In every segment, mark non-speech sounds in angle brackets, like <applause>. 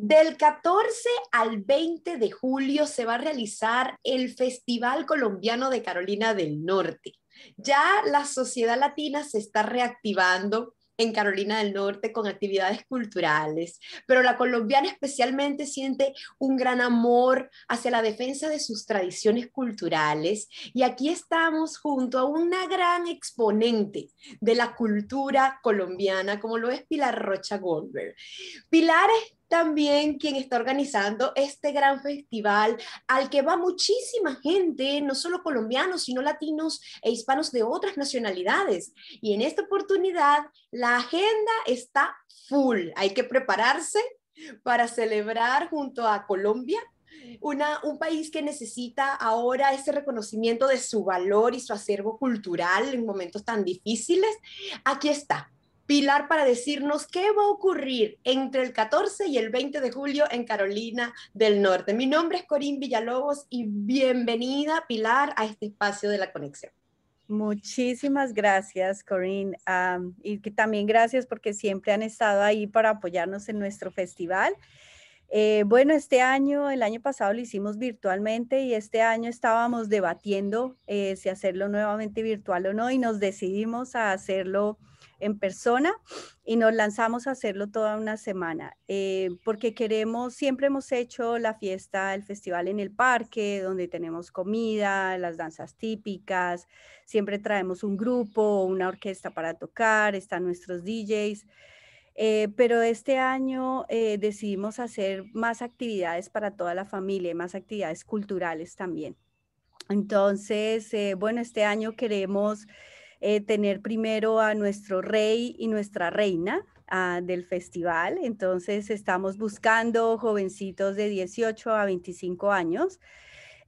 Del 14 al 20 de julio se va a realizar el Festival Colombiano de Carolina del Norte. Ya la sociedad latina se está reactivando en Carolina del Norte con actividades culturales, pero la colombiana especialmente siente un gran amor hacia la defensa de sus tradiciones culturales y aquí estamos junto a una gran exponente de la cultura colombiana como lo es Pilar Rocha Goldberg. Pilar es también quien está organizando este gran festival al que va muchísima gente, no solo colombianos, sino latinos e hispanos de otras nacionalidades. Y en esta oportunidad la agenda está full. Hay que prepararse para celebrar junto a Colombia un país que necesita ahora ese reconocimiento de su valor y su acervo cultural en momentos tan difíciles, aquí está pilar para decirnos qué va a ocurrir entre el 14 y el 20 de julio en Carolina del Norte. Mi nombre es Corín Villalobos y bienvenida, Pilar, a este espacio de la conexión. Muchísimas gracias, Corín. y que también gracias porque siempre han estado ahí para apoyarnos en nuestro festival. Eh, bueno, este año, el año pasado lo hicimos virtualmente y este año estábamos debatiendo eh, si hacerlo nuevamente virtual o no y nos decidimos a hacerlo virtual en persona y nos lanzamos a hacerlo toda una semana, eh, porque queremos, siempre hemos hecho la fiesta, el festival en el parque, donde tenemos comida, las danzas típicas, siempre traemos un grupo, una orquesta para tocar, están nuestros DJs. Eh, pero este año eh, decidimos hacer más actividades para toda la familia, más actividades culturales también. Entonces, bueno, este año queremos eh, tener primero a nuestro rey y nuestra reina ah, del festival. Entonces estamos buscando jovencitos de 18 a 25 años.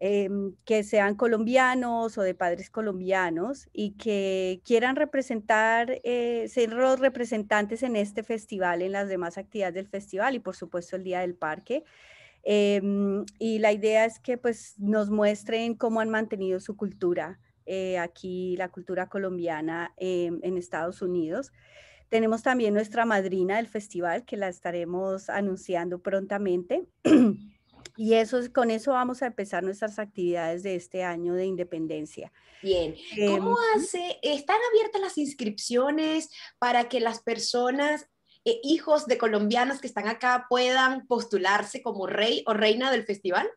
Em, que sean colombianos o de padres colombianos y que quieran representar, eh, ser los representantes en este festival, en las demás actividades del festival y por supuesto el Día del Parque. Em, y la idea es que pues nos muestren cómo han mantenido su cultura, eh, aquí la cultura colombiana em, en Estados Unidos. Tenemos también nuestra madrina del festival que la estaremos anunciando prontamente. <clears throat> Y eso, con eso vamos a empezar nuestras actividades de este año de independencia. Bien, em, ¿cómo hace? ¿Están abiertas las inscripciones para que las personas, eh, hijos de colombianos que están acá, puedan postularse como rey o reina del festival?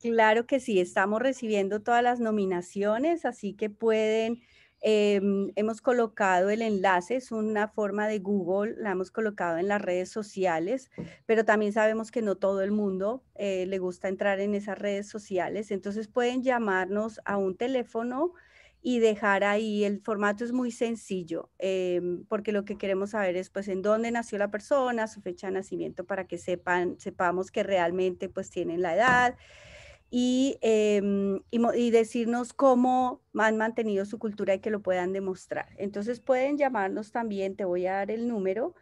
Claro que sí, estamos recibiendo todas las nominaciones, así que pueden, em, hemos colocado el enlace, es una forma de Google, la hemos colocado en las redes sociales, pero también sabemos que no todo el mundo eh, le gusta entrar en esas redes sociales, entonces pueden llamarnos a un teléfono y dejar ahí, el formato es muy sencillo, em, porque lo que queremos saber es pues en dónde nació la persona, su fecha de nacimiento, para que sepan, sepamos que realmente pues tienen la edad. Em, y, decirnos cómo han mantenido su cultura y que lo puedan demostrar. Entonces pueden llamarnos también, te voy a dar el número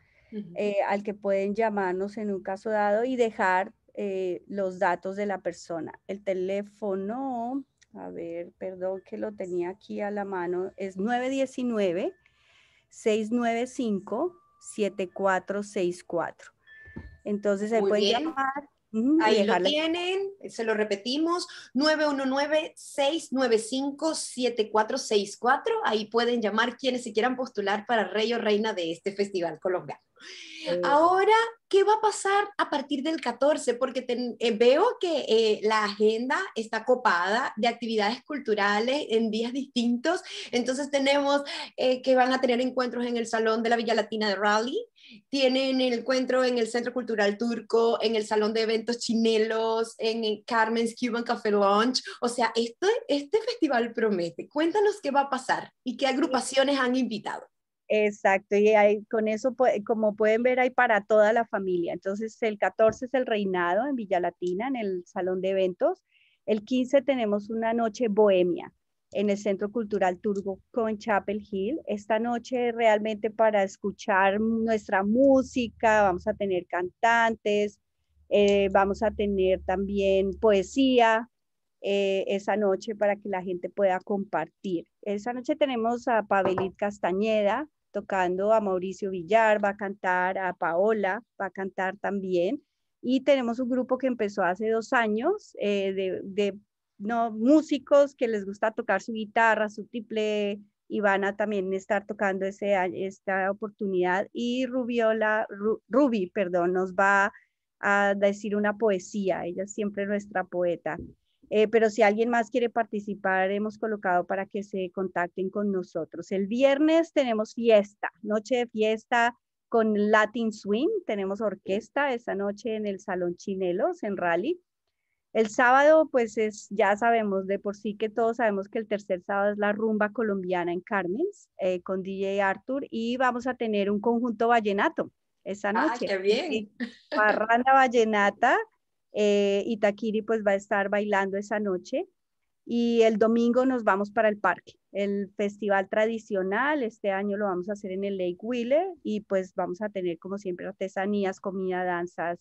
eh, al que pueden llamarnos en un caso dado y dejar eh, los datos de la persona. El teléfono, a ver, perdón que lo tenía aquí a la mano, es 919. 695 7464. Entonces, se pueden llamar Ahí lo tienen, se lo repetimos, 919-695-7464. Ahí pueden llamar quienes se quieran postular para rey o reina de este festival colombiano. Eh. Ahora, ¿qué va a pasar a partir del 14? Porque eh, veo que eh, la agenda está copada de actividades culturales en días distintos. Entonces tenemos que van a tener encuentros en el Salón de la Villa Latina de Raleigh, tienen el encuentro en el Centro Cultural Turco, en el Salón de Eventos Chinelos, en Carmen's Cuban Café Lounge. O sea, este, este festival promete. Cuéntanos qué va a pasar y qué agrupaciones han invitado. Exacto, y con eso, como pueden ver, hay para toda la familia. Entonces, el 14 es el reinado en Villa Latina, en el Salón de Eventos. El 15 tenemos una noche bohemia, en el Centro Cultural Turgo con Chapel Hill. Esta noche realmente para escuchar nuestra música, vamos a tener cantantes, eh, vamos a tener también poesía eh, esa noche para que la gente pueda compartir. Esa noche tenemos a Pavelit Castañeda tocando, a Mauricio Villar va a cantar, a Paola va a cantar también. Y tenemos un grupo que empezó hace dos años eh, de no músicos que les gusta tocar su guitarra, su triple, y van a también estar tocando ese, esta oportunidad. Y Rubiola, Ruby perdón, nos va a decir una poesía, ella es siempre nuestra poeta. Eh, pero si alguien más quiere participar, hemos colocado para que se contacten con nosotros. El viernes tenemos fiesta, noche de fiesta con Latin Swing, tenemos orquesta esa noche en el Salón Chinelos en Rally el sábado, pues es, ya sabemos de por sí que todos sabemos que el tercer sábado es la rumba colombiana en Carmen's eh, con DJ Arthur y vamos a tener un conjunto vallenato esa ah, noche. Ah, qué bien. Parranda vallenata eh, y Taquiri pues va a estar bailando esa noche y el domingo nos vamos para el parque. El festival tradicional este año lo vamos a hacer en el Lake Wheeler y pues vamos a tener como siempre artesanías, comida, danzas,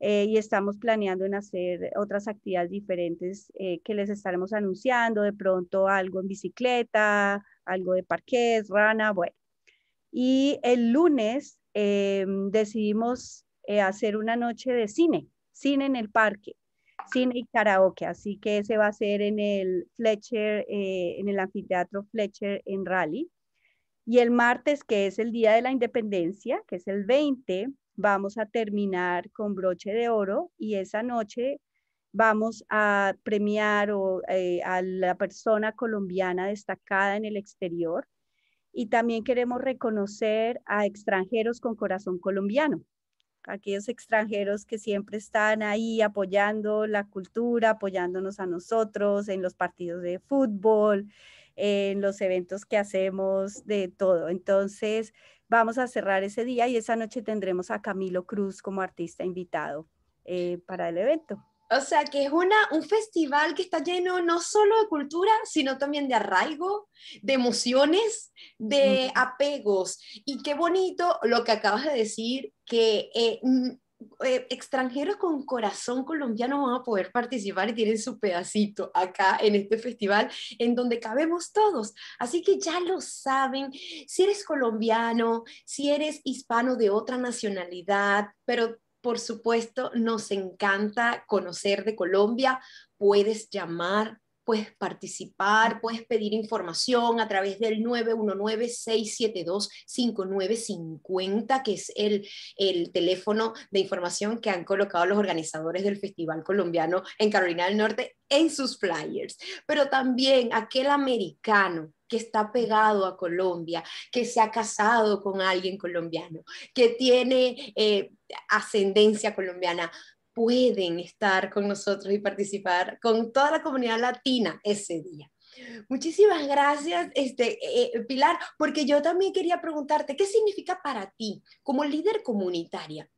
eh, y estamos planeando en hacer otras actividades diferentes eh, que les estaremos anunciando, de pronto algo en bicicleta, algo de parques rana, bueno. Y el lunes eh, decidimos hacer una noche de cine, cine en el parque, cine y karaoke, así que se va a ser en el Fletcher, en el anfiteatro Fletcher en Raleigh. Y el martes, que es el Día de la Independencia, que es el 20, vamos a terminar con broche de oro y esa noche vamos a premiar eh, a la persona colombiana destacada en el exterior y también queremos reconocer a extranjeros con corazón colombiano, aquellos extranjeros que siempre están ahí apoyando la cultura, apoyándonos a nosotros en los partidos de fútbol, en los eventos que hacemos, de todo. Entonces, vamos a cerrar ese día y esa noche tendremos a Camilo Cruz como artista invitado eh, para el evento. O sea, que es una, un festival que está lleno no solo de cultura, sino también de arraigo, de emociones, de apegos. Y qué bonito lo que acabas de decir, que eh, eh, extranjeros con corazón colombiano van a poder participar y tienen su pedacito acá en este festival en donde cabemos todos. Así que ya lo saben, si eres colombiano, si eres hispano de otra nacionalidad, pero por supuesto nos encanta conocer de Colombia, puedes llamar puedes participar, puedes pedir información a través del 919-672-5950, que es el, el teléfono de información que han colocado los organizadores del Festival Colombiano en Carolina del Norte en sus flyers. Pero también aquel americano que está pegado a Colombia, que se ha casado con alguien colombiano, que tiene eh, ascendencia colombiana pueden estar con nosotros y participar con toda la comunidad latina ese día. Muchísimas gracias, este, eh, eh, Pilar, porque yo también quería preguntarte, ¿qué significa para ti como líder comunitaria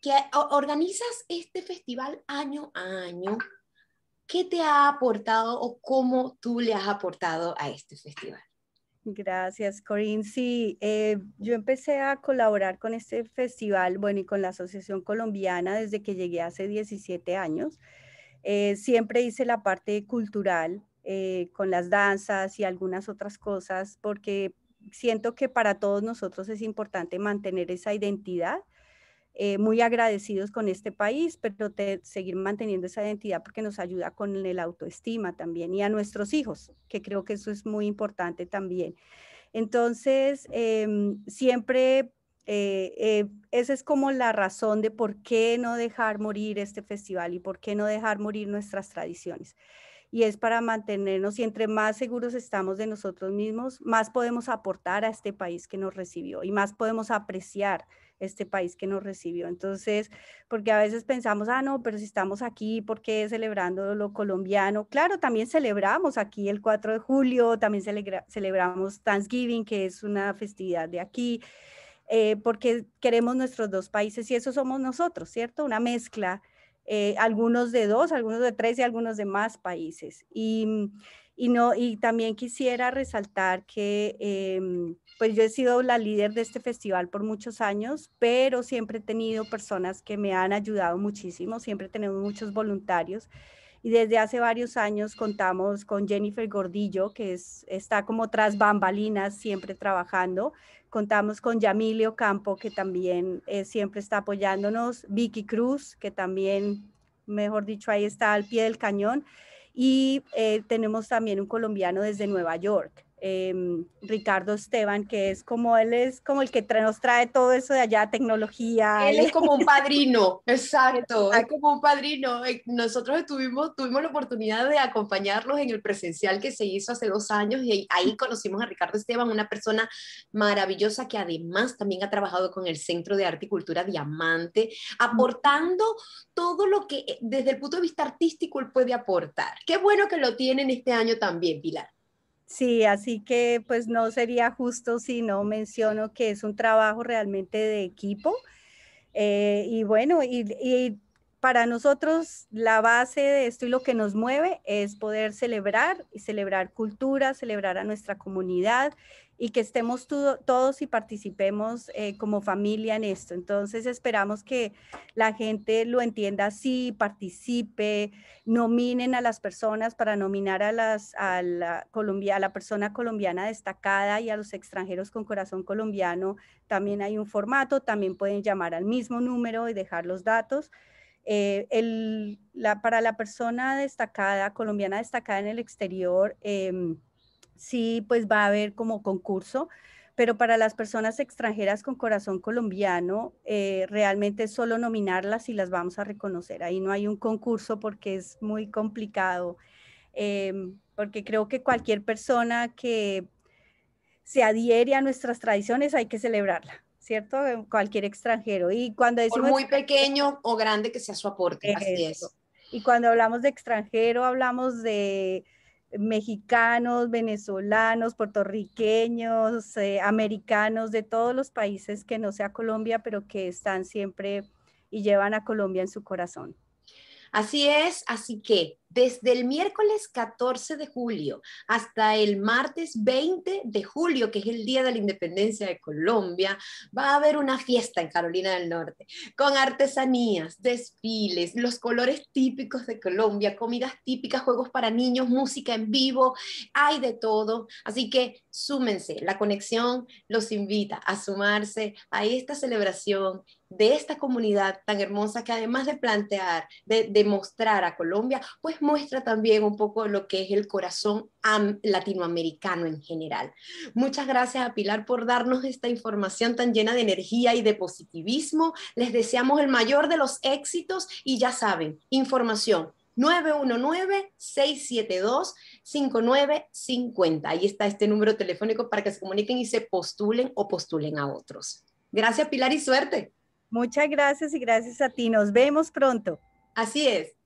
que organizas este festival año a año? ¿Qué te ha aportado o cómo tú le has aportado a este festival? Gracias, Corinne. Sí, eh, yo empecé a colaborar con este festival, bueno, y con la Asociación Colombiana desde que llegué hace 17 años. Eh, siempre hice la parte cultural eh, con las danzas y algunas otras cosas, porque siento que para todos nosotros es importante mantener esa identidad eh, muy agradecidos con este país, pero seguir manteniendo esa identidad porque nos ayuda con el autoestima también y a nuestros hijos, que creo que eso es muy importante también. Entonces, em, siempre eh, eh, esa es como la razón de por qué no dejar morir este festival y por qué no dejar morir nuestras tradiciones y es para mantenernos y entre más seguros estamos de nosotros mismos, más podemos aportar a este país que nos recibió y más podemos apreciar este país que nos recibió. Entonces, porque a veces pensamos, ah, no, pero si estamos aquí, ¿por qué celebrando lo colombiano? Claro, también celebramos aquí el 4 de julio, también celebramos Thanksgiving, que es una festividad de aquí, eh, porque queremos nuestros dos países y eso somos nosotros, ¿cierto? Una mezcla eh, algunos de dos, algunos de tres y algunos de más países. Y, mm, y no, y también quisiera resaltar que em, pues yo he sido la líder de este festival por muchos años, pero siempre he tenido personas que me han ayudado muchísimo, siempre tenemos muchos voluntarios. Y desde hace varios años contamos con Jennifer Gordillo, que es, está como tras bambalinas siempre trabajando, Contamos con Yamilio Campo, que también eh, siempre está apoyándonos, Vicky Cruz, que también, mejor dicho, ahí está al pie del cañón, y eh, tenemos también un colombiano desde Nueva York, Em, Ricardo Esteban, que es como él es como el que nos trae todo eso de allá, tecnología. Él es como un padrino, <laughs> exacto, es como un padrino. Eh, nosotros tuvimos la oportunidad de acompañarlos en el presencial que se hizo hace dos años y ahí conocimos a Ricardo Esteban, una persona maravillosa que además también ha trabajado con el Centro de Arte y Cultura Diamante, aportando todo lo que eh, desde el punto de vista artístico él puede aportar. Qué bueno que lo tienen este año también, Pilar. Sí, así que pues no sería justo si no menciono que es un trabajo realmente de equipo. Eh, y bueno, y, y, para nosotros la base de esto y lo que nos mueve es poder celebrar y celebrar cultura, celebrar a nuestra comunidad y que estemos todos y participemos eh, como familia en esto. Entonces esperamos que la gente lo entienda así, participe, nominen a las personas para nominar a, la, Colombia, la persona colombiana destacada y a los extranjeros con corazón colombiano. También hay un formato, también pueden llamar al mismo número y dejar los datos. Eh, el, para la persona destacada, colombiana destacada en el exterior, em, sí, pues va a haber como concurso, pero para las personas extranjeras con corazón colombiano, eh, realmente es solo nominarlas y las vamos a reconocer. Ahí no hay un concurso porque es muy complicado, em, porque creo que cualquier persona que se adhiere a nuestras tradiciones hay que celebrarla. ¿Cierto? Cualquier extranjero. Y cuando es muy pequeño o grande que sea su aporte. Así Y cuando hablamos de extranjero, hablamos de mexicanos, venezolanos, puertorriqueños, eh, americanos, de todos los países que no sea Colombia, pero que están siempre y llevan a Colombia en su corazón. Así es, así que desde el miércoles 14 de julio hasta el martes 20 de julio, que es el Día de la Independencia de Colombia, va a haber una fiesta en Carolina del Norte, con artesanías, desfiles, los colores típicos de Colombia, comidas típicas, juegos para niños, música en vivo, hay de todo. Así que súmense, la conexión los invita a sumarse a esta celebración de esta comunidad tan hermosa que además de plantear, de, de mostrar a Colombia, pues muestra también un poco lo que es el corazón latinoamericano en general. Muchas gracias a Pilar por darnos esta información tan llena de energía y de positivismo. Les deseamos el mayor de los éxitos y ya saben, información 919-672-5950. Ahí está este número telefónico para que se comuniquen y se postulen o postulen a otros. Gracias Pilar y suerte. Muchas gracias y gracias a ti. Nos vemos pronto. Así es.